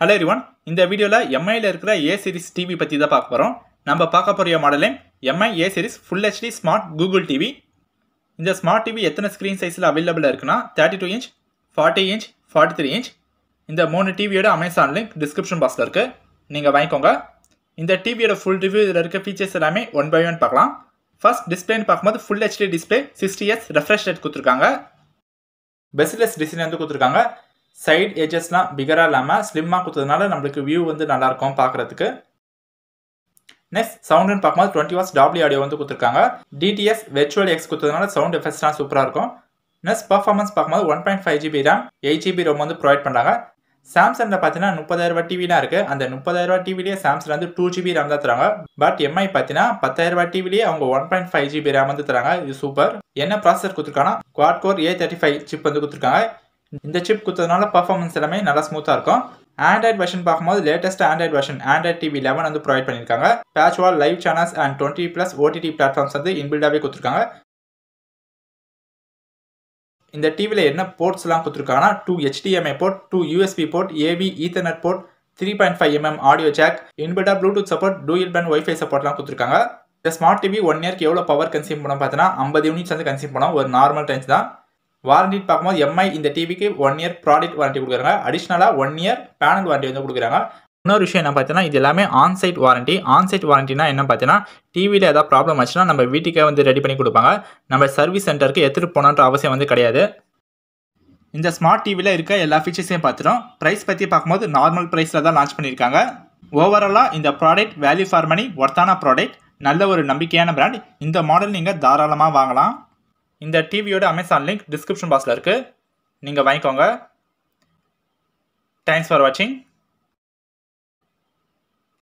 hello எரிவான் இந்த வீடியோவில் எம்ஐயில் இருக்கிற ஏ சீரிஸ் டிவி பற்றி தான் பார்க்க போகிறோம் நம்ம பார்க்க போகிற மாடலே MI A series full HD smart Google TV இந்த ஸ்மார்ட் டிவி எத்தனை ஸ்க்ரீன் சைஸில் அவைலபிளாக இருக்குன்னா thirty two inch forty inch forty three inch இந்த மூணு டிவியோட அமேசான் லிங்க் டிஸ்கிரிப்ஷன் பாக்ஸில் இருக்குது நீங்கள் வாங்கிக்கோங்க இந்த டிவியோட ஃபுல் ரிவ்யூவில் இருக்க ஃபீச்சர்ஸ் எல்லாமே ஒன் பை ஒன் பார்க்கலாம் ஃபர்ஸ்ட் டிஸ்பிளேன்னு பார்க்கும்போது full HD display sixty years refresh rate கொடுத்துருக்காங்க பெஸ்ட்லெஸ் டிசைன் வந்து கொடுத்துருக்காங்க சைட் எஜஸ்லாம் பிகராக இல்லாமல் ஸ்லிம்மாக கொடுத்ததுனால நம்மளுக்கு வியூ வந்து நல்லாயிருக்கும் பார்க்குறதுக்கு நெக்ஸ்ட் சவுண்டுன்னு பார்க்கும்போது டுவெண்ட்டி வாட்ஸ் டாப்ளி ஆடியோ வந்து கொடுத்துருக்காங்க டிடிஎஸ் வெர்ச்சுவல் எக்ஸ் கொடுத்ததுனால சவுண்ட் எஃபெக்ட்ஸ்லாம் சூப்பராக இருக்கும் நெக்ஸ்ட் பர்ஃபார்மன்ஸ் பார்க்கும்போது one point five GB RAM eight GB ROM வந்து ப்ரொவைட் பண்ணுறாங்க சாம்சங்கில் பார்த்தீங்கன்னா முப்பதாயிரரூபா டிவிலாம் இருக்குது அந்த முப்பதாயிரரூபா டிவிலேயே சாம்சங் வந்து டூ ஜிபி ரேம் தான் தராங்க பட் எம்ஐ பார்த்தீங்கன்னா பத்தாயிரரூபா டிவிலேயே அவங்க one point five GB RAM வந்து தராங்க இது சூப்பர் என்ன ப்ராசஸர் கொடுத்துருக்காங்கன்னா quad core A thirty five chip வந்து கொடுத்துருக்காங்க இந்த சிப் குத்ததுனால பர்ஃபார்மன்ஸ் எல்லாமே நல்லா ஸ்மூத்தாக இருக்கும் ஆண்ட்ராய்ட் வெர்ஷன் பார்க்கும்போது latest Android version Android TV eleven வந்து ப்ரொவைட் பண்ணியிருக்காங்க wall live channels and twenty plus OTT platforms வந்து இன்பில்டாகவே கொடுத்துருக்காங்க இந்த டிவியில் என்ன போர்ட்ஸ்லாம் கொடுத்துருக்காங்கன்னா two HDMI port two USB port AV ethernet port three point five MM audio jack இன்பில்டா Bluetooth support dual band WiFi சப்போர்ட்லாம் கொடுத்துருக்காங்க இந்த ஸ்மார்ட் டிவி ஒன் இயர்க்கு எவ்வளோ பவர் கன்சியூம் பண்ணோம் பார்த்தீங்கன்னா ஐம்பது யூனிட்ஸ் வந்து கன்சியூம் பண்ணோம் ஒரு நார்மல் டைம்ஸ் தான் வாரண்டின்னு பார்க்கும்போது எம்ஐ இந்த டிவிக்கு ஒன் இயர் ப்ராடக்ட் வாரண்டி கொடுக்குறாங்க அடிஷ்னலாக ஒன் இயர் பேனல் வாரண்டி வந்து கொடுக்குறாங்க இன்னொரு விஷயம் என்ன பார்த்தீங்கன்னா இது எல்லாமே ஆன்சைட் வாரண்டி ஆன்சைட் வாரண்டினா என்ன பார்த்தீங்கன்னா டிவியில் ஏதாவது ப்ராப்ளம் ஆச்சுன்னா நம்ம வீட்டுக்கே வந்து ரெடி பண்ணி கொடுப்பாங்க நம்ம சர்வீஸ் சென்டருக்கு எடுத்துகிட்டு போகணுன்ற அவசியம் வந்து கிடையாது இந்த ஸ்மார்ட் டிவியில் இருக்க எல்லா ஃபீச்சர்ஸையும் பார்த்துடும் ப்ரைஸ் பற்றி பார்க்கும்போது நார்மல் ப்ரைஸில் தான் லான்ச் பண்ணியிருக்காங்க ஓவராலாக இந்த ப்ராடக்ட் வேல்யூ ஃபார் மணி ஒர்த்தான ப்ராடக்ட் நல்ல ஒரு நம்பிக்கையான பிராண்ட் இந்த மாடல் நீங்கள் தாராளமாக வாங்கலாம் இந்த டிவியோட அமேசான் லிங்க் டிஸ்கிரிப்ஷன் பாக்ஸில் இருக்குது நீங்கள் வாங்கிக்கோங்க தேங்க்ஸ் ஃபார் வாட்சிங்